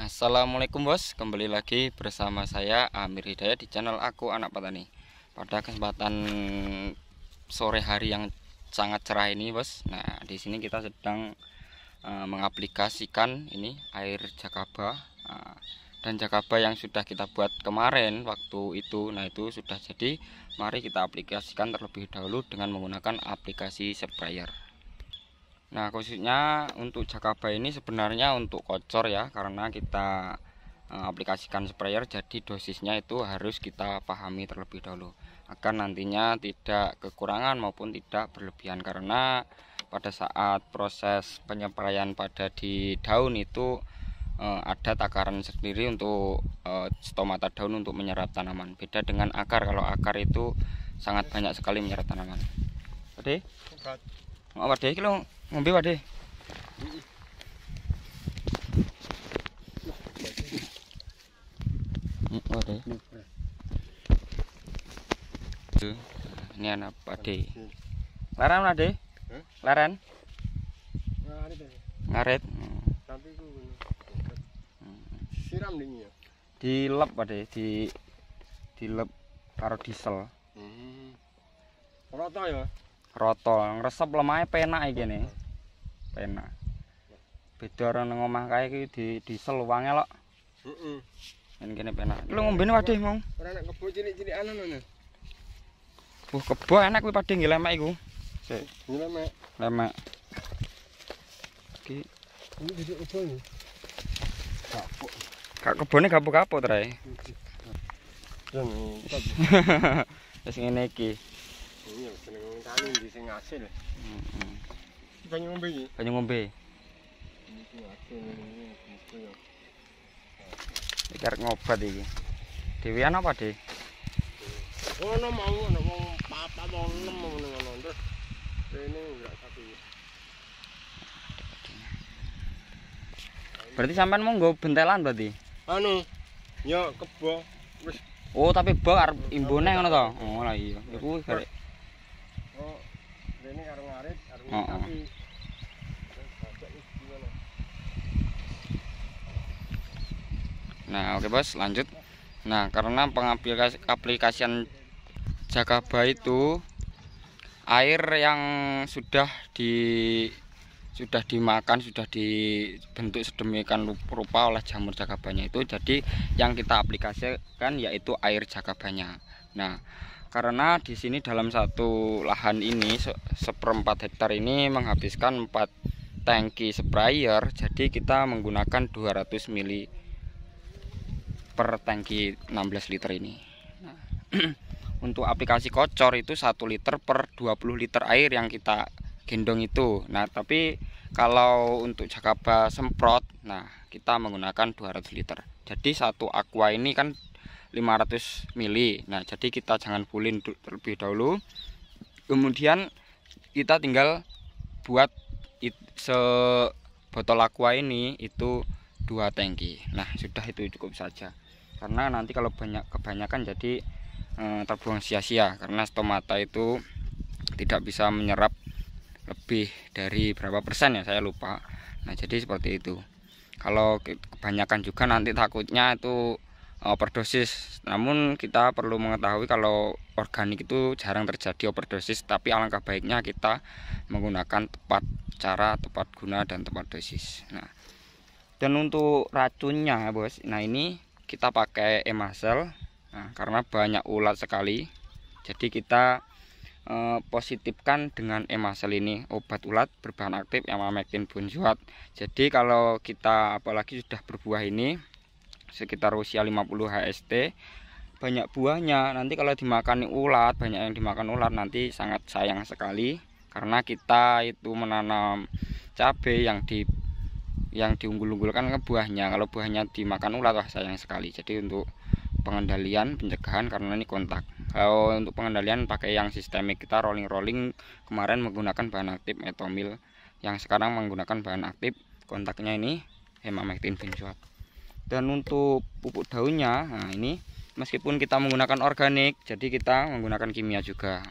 Assalamualaikum bos, kembali lagi bersama saya Amir Hidayat di channel Aku Anak Petani Pada kesempatan sore hari yang sangat cerah ini bos Nah di sini kita sedang uh, mengaplikasikan ini air jakaba uh, Dan jakaba yang sudah kita buat kemarin waktu itu Nah itu sudah jadi, mari kita aplikasikan terlebih dahulu dengan menggunakan aplikasi sprayer Nah khususnya untuk Jakaba ini sebenarnya untuk kocor ya karena kita e, aplikasikan sprayer jadi dosisnya itu harus kita pahami terlebih dahulu agar nantinya tidak kekurangan maupun tidak berlebihan karena pada saat proses penyemprayan pada di daun itu e, ada takaran sendiri untuk e, stomata daun untuk menyerap tanaman beda dengan akar kalau akar itu sangat banyak sekali menyerap tanaman. Oke. Apa deh? Mau apa deh ngombe wae waduh ini anak pade laran lah deh laran nah, ngaret siram dingin ya dilep pade di dilep karo diesel hmm. roto ya roto resep lemahnya penak iki nih penak. Beda ora nang omah kae iki di diesel wange lho. Heeh. Ning kene penak. Lu ngombe ne wadah, Mong. Ora nek kebo cilik-cilik anu ngono. Uh, kebo enak kuwi padhe ngelemek iku. Sik. lemak? Lemek. Iki ini duduk kebo ini. Kapok. Kak kebone kapok-kapok ta, Rae. Wis ngene iki. Iya, seneng ngomong tani di sing asil. Heeh. banyu ngombe iki. Banyu ngombe. Iki arek ngobat iki. Dewean apa, Dek? Ono oh, mau ono wong papa wong nem ngono ngono. Rene satu. Berarti sampean monggo bentelan berarti. Anu. Yo kebo wis Oh, tapi bok arep imbone ngono to. Oh, lah iya. Iku gare. Oh, rene karo ngarit, arep nah oke okay, bos lanjut nah karena pengaplikasian jakaba itu air yang sudah di sudah dimakan sudah dibentuk sedemikian rupa oleh jamur jakabanya itu jadi yang kita aplikasikan yaitu air jakabanya nah karena di sini dalam satu lahan ini seperempat hektar ini menghabiskan empat tangki sprayer jadi kita menggunakan 200 ml per tangki 16 liter ini nah, untuk aplikasi kocor itu 1 liter per 20 liter air yang kita gendong itu nah tapi kalau untuk jakaba semprot nah kita menggunakan 200 liter jadi satu aqua ini kan 500 mili nah jadi kita jangan pulin terlebih dahulu kemudian kita tinggal buat it, se botol aqua ini itu dua tangki nah sudah itu cukup saja karena nanti kalau banyak kebanyakan jadi e, terbuang sia-sia karena stomata itu tidak bisa menyerap lebih dari berapa persen ya saya lupa nah jadi seperti itu kalau kebanyakan juga nanti takutnya itu eh, overdosis namun kita perlu mengetahui kalau organik itu jarang terjadi overdosis tapi alangkah baiknya kita menggunakan tepat cara tepat guna dan tepat dosis nah dan untuk racunnya bos nah ini kita pakai emasel nah, karena banyak ulat sekali jadi kita e, positifkan dengan emasel ini obat ulat berbahan aktif yang amamektin bunjuat jadi kalau kita apalagi sudah berbuah ini sekitar usia 50 HST banyak buahnya nanti kalau dimakan ulat banyak yang dimakan ulat nanti sangat sayang sekali karena kita itu menanam cabai yang di yang diunggul-unggulkan ke kan buahnya kalau buahnya dimakan ular wah sayang sekali jadi untuk pengendalian pencegahan karena ini kontak kalau untuk pengendalian pakai yang sistemik kita rolling-rolling kemarin menggunakan bahan aktif etomil yang sekarang menggunakan bahan aktif kontaknya ini hemamectin benzoat dan untuk pupuk daunnya nah ini meskipun kita menggunakan organik jadi kita menggunakan kimia juga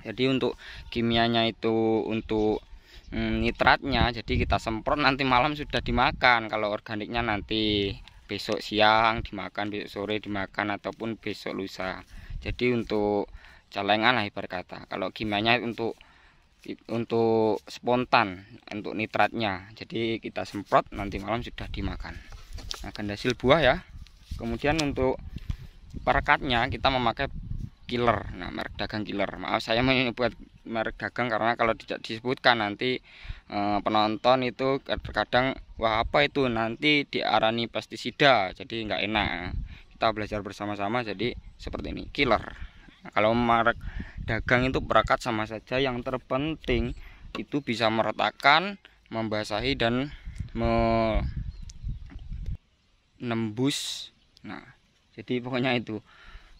jadi untuk kimianya itu untuk Hmm, nitratnya jadi kita semprot nanti malam sudah dimakan kalau organiknya nanti besok siang dimakan besok sore dimakan ataupun besok lusa jadi untuk celengan lah ibarat kata kalau kimianya untuk untuk spontan untuk nitratnya jadi kita semprot nanti malam sudah dimakan nah, akan hasil buah ya kemudian untuk perekatnya kita memakai killer nah merek dagang killer maaf saya menyebut merek dagang karena kalau tidak disebutkan nanti e, penonton itu terkadang wah apa itu nanti diarani pestisida jadi nggak enak kita belajar bersama-sama jadi seperti ini killer kalau merek dagang itu perangkat sama saja yang terpenting itu bisa meretakan membasahi dan menembus nah jadi pokoknya itu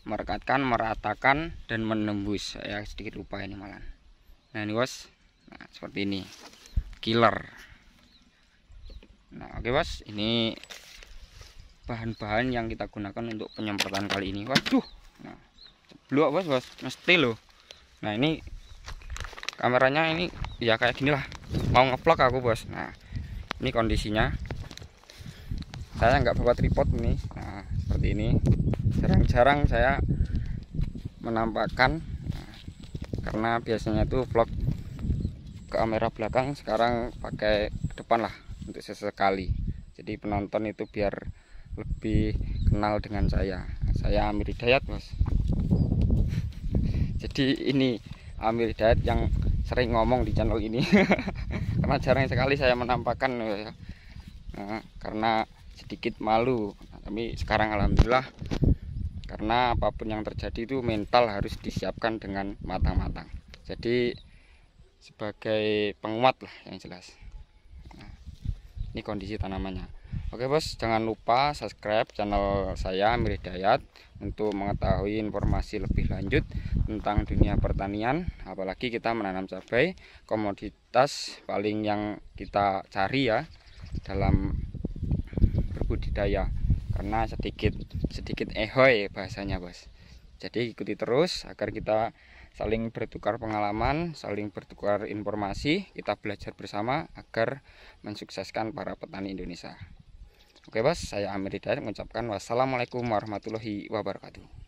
merekatkan meratakan dan menembus ya sedikit lupa ini malah nah ini bos nah, seperti ini killer nah oke okay, bos ini bahan-bahan yang kita gunakan untuk penyemprotan kali ini waduh nah blok bos bos mesti loh nah ini kameranya ini ya kayak gini lah mau ngeplok aku bos nah ini kondisinya saya nggak bawa tripod ini nah seperti ini jarang-jarang saya menampakkan karena biasanya itu vlog kamera belakang sekarang pakai depan lah untuk sesekali jadi penonton itu biar lebih kenal dengan saya saya Amir Hidayat mas jadi ini Amir Hidayat yang sering ngomong di channel ini karena jarang sekali saya menampakkan ya. nah, karena sedikit malu tapi sekarang alhamdulillah karena apapun yang terjadi itu mental harus disiapkan dengan matang-matang jadi sebagai penguat lah yang jelas nah, ini kondisi tanamannya oke bos jangan lupa subscribe channel saya Mirih Dayat untuk mengetahui informasi lebih lanjut tentang dunia pertanian apalagi kita menanam cabai komoditas paling yang kita cari ya dalam berbudidaya karena sedikit sedikit ehoy bahasanya bos jadi ikuti terus agar kita saling bertukar pengalaman saling bertukar informasi kita belajar bersama agar mensukseskan para petani Indonesia oke bos saya Amir Hidayat mengucapkan wassalamualaikum warahmatullahi wabarakatuh